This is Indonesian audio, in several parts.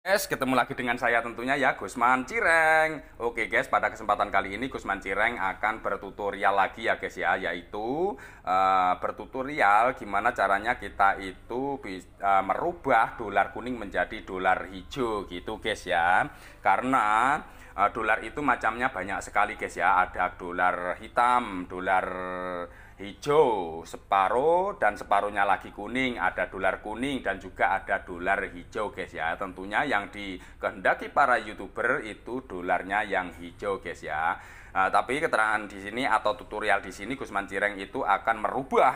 Guys, ketemu lagi dengan saya tentunya ya Gusman Cireng. Oke guys, pada kesempatan kali ini Gusman Cireng akan bertutorial lagi ya guys ya, yaitu uh, bertutorial gimana caranya kita itu uh, merubah dolar kuning menjadi dolar hijau gitu guys ya. Karena uh, dolar itu macamnya banyak sekali guys ya, ada dolar hitam, dolar hijau separuh dan separuhnya lagi kuning ada dolar kuning dan juga ada dolar hijau guys ya tentunya yang dikehendaki para youtuber itu dolarnya yang hijau guys ya nah, tapi keterangan di sini atau tutorial di sini Gusman Cireng itu akan merubah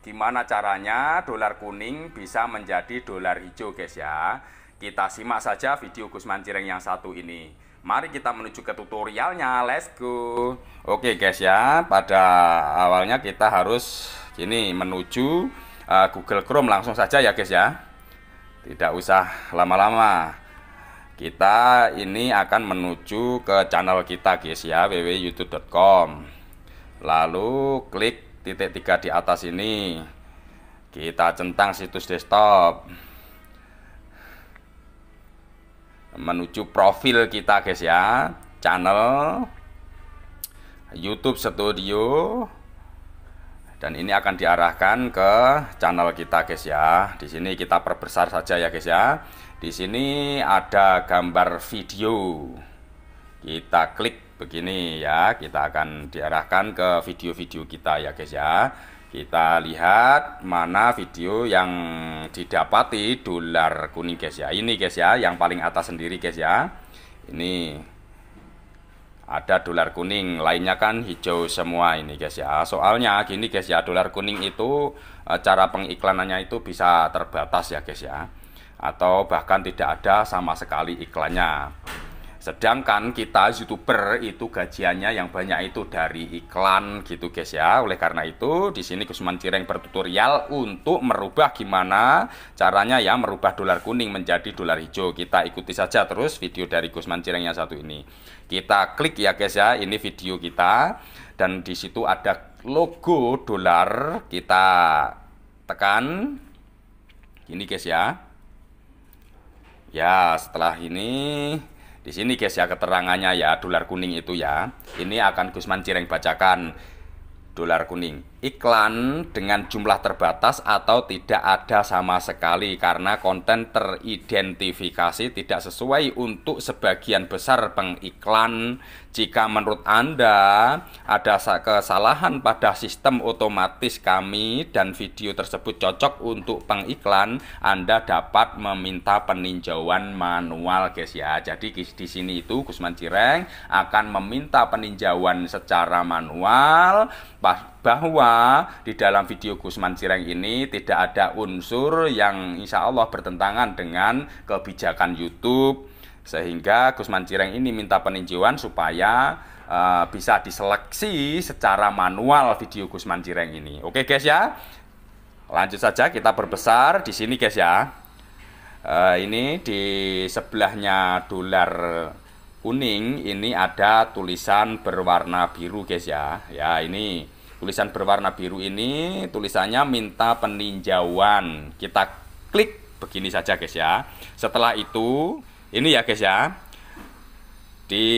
gimana caranya dolar kuning bisa menjadi dolar hijau guys ya kita simak saja video Gusman Cireng yang satu ini Mari kita menuju ke tutorialnya. Let's go. Oke guys ya, pada awalnya kita harus gini menuju uh, Google Chrome langsung saja ya guys ya. Tidak usah lama-lama. Kita ini akan menuju ke channel kita guys ya, www.youtube.com. Lalu klik titik tiga di atas ini. Kita centang situs desktop menuju profil kita guys ya channel YouTube Studio dan ini akan diarahkan ke channel kita guys ya di sini kita perbesar saja ya guys ya di sini ada gambar video kita klik begini ya kita akan diarahkan ke video-video kita ya guys ya kita lihat mana video yang didapati dolar kuning guys ya. Ini guys ya, yang paling atas sendiri guys ya. Ini ada dolar kuning, lainnya kan hijau semua ini guys ya. Soalnya gini guys ya, dolar kuning itu eh, cara pengiklanannya itu bisa terbatas ya guys ya. Atau bahkan tidak ada sama sekali iklannya Sedangkan kita youtuber itu gajiannya yang banyak itu dari iklan gitu guys ya. Oleh karena itu di sini Gusman Cireng bertutorial untuk merubah gimana caranya ya merubah dolar kuning menjadi dolar hijau. Kita ikuti saja terus video dari Gusman Cireng yang satu ini. Kita klik ya guys ya. Ini video kita dan di situ ada logo dolar kita tekan. Ini guys ya. Ya, setelah ini di sini guys ya keterangannya ya dolar kuning itu ya. Ini akan Gusman Cireng bacakan dolar kuning iklan dengan jumlah terbatas atau tidak ada sama sekali karena konten teridentifikasi tidak sesuai untuk sebagian besar pengiklan. Jika menurut Anda ada kesalahan pada sistem otomatis kami dan video tersebut cocok untuk pengiklan, Anda dapat meminta peninjauan manual, guys ya. Jadi di sini itu Gusman Cireng akan meminta peninjauan secara manual bahwa di dalam video Gusman Cireng ini tidak ada unsur yang insya Allah bertentangan dengan kebijakan YouTube sehingga Gusman Cireng ini minta peninjauan supaya uh, bisa diseleksi secara manual video Gusman Cireng ini. Oke guys ya, lanjut saja kita berbesar di sini guys ya. Uh, ini di sebelahnya dolar kuning ini ada tulisan berwarna biru guys ya. Ya ini Tulisan berwarna biru ini tulisannya minta peninjauan. Kita klik begini saja guys ya. Setelah itu ini ya guys ya. Di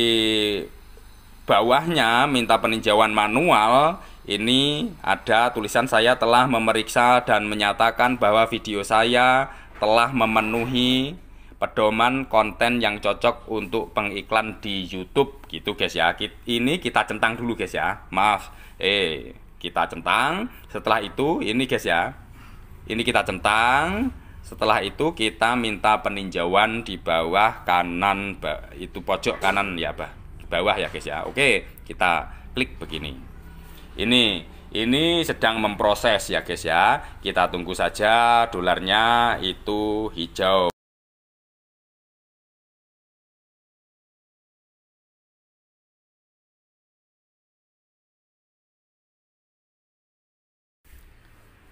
bawahnya minta peninjauan manual ini ada tulisan saya telah memeriksa dan menyatakan bahwa video saya telah memenuhi pedoman konten yang cocok untuk pengiklan di YouTube gitu guys ya. Ini kita centang dulu guys ya. Maaf. Eh, kita centang. Setelah itu ini guys ya. Ini kita centang. Setelah itu kita minta peninjauan di bawah kanan itu pojok kanan ya, Bah. Bawah ya guys ya. Oke, kita klik begini. Ini ini sedang memproses ya guys ya. Kita tunggu saja dolarnya itu hijau.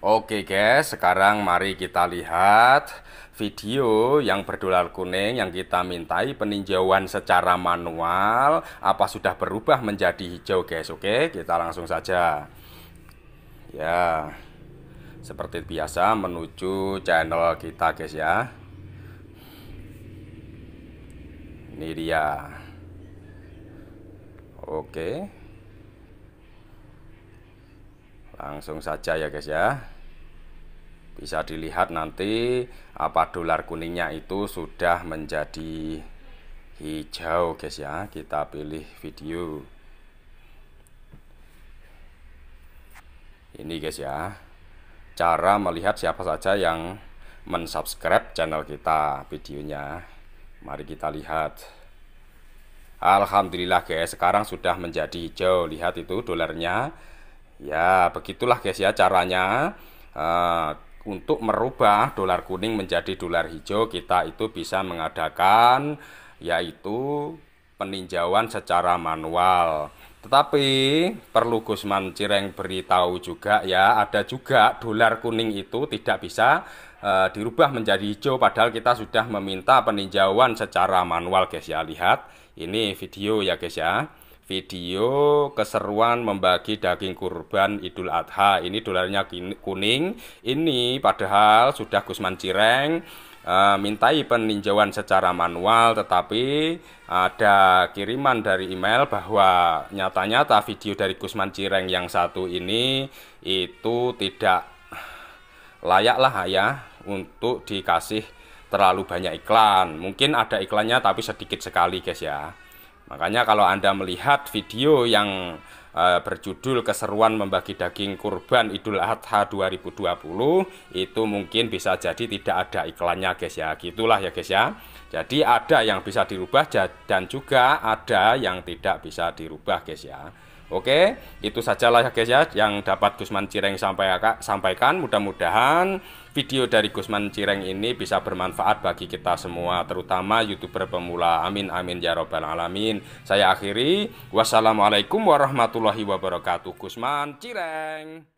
Oke guys, sekarang mari kita lihat video yang berdolar kuning yang kita mintai peninjauan secara manual apa sudah berubah menjadi hijau guys. Oke, kita langsung saja. Ya. Seperti biasa menuju channel kita guys ya. Ini dia. Oke langsung saja ya guys ya bisa dilihat nanti apa dolar kuningnya itu sudah menjadi hijau guys ya kita pilih video ini guys ya cara melihat siapa saja yang mensubscribe channel kita videonya mari kita lihat Alhamdulillah guys sekarang sudah menjadi hijau lihat itu dolarnya Ya, begitulah guys ya caranya uh, untuk merubah dolar kuning menjadi dolar hijau kita itu bisa mengadakan yaitu peninjauan secara manual. Tetapi perlu Gusman Cireng beritahu juga ya, ada juga dolar kuning itu tidak bisa uh, dirubah menjadi hijau padahal kita sudah meminta peninjauan secara manual guys ya. Lihat ini video ya guys ya video keseruan membagi daging kurban Idul Adha. Ini dolarnya kuning. Ini padahal sudah Gusman Cireng uh, mintai peninjauan secara manual tetapi ada kiriman dari email bahwa nyatanya nyata video dari Gusman Cireng yang satu ini itu tidak layak lah ah, ya untuk dikasih terlalu banyak iklan. Mungkin ada iklannya tapi sedikit sekali guys ya. Makanya kalau Anda melihat video yang e, berjudul keseruan membagi daging kurban Idul Adha 2020 itu mungkin bisa jadi tidak ada iklannya guys ya. Gitulah ya guys ya. Jadi ada yang bisa dirubah dan juga ada yang tidak bisa dirubah guys ya. Oke, itu sajalah ya guys ya yang dapat Gusman Cireng sampai sampaikan. Mudah-mudahan video dari Gusman Cireng ini bisa bermanfaat bagi kita semua, terutama youtuber pemula. Amin amin ya robbal alamin. Saya akhiri. Wassalamualaikum warahmatullahi wabarakatuh. Gusman Cireng.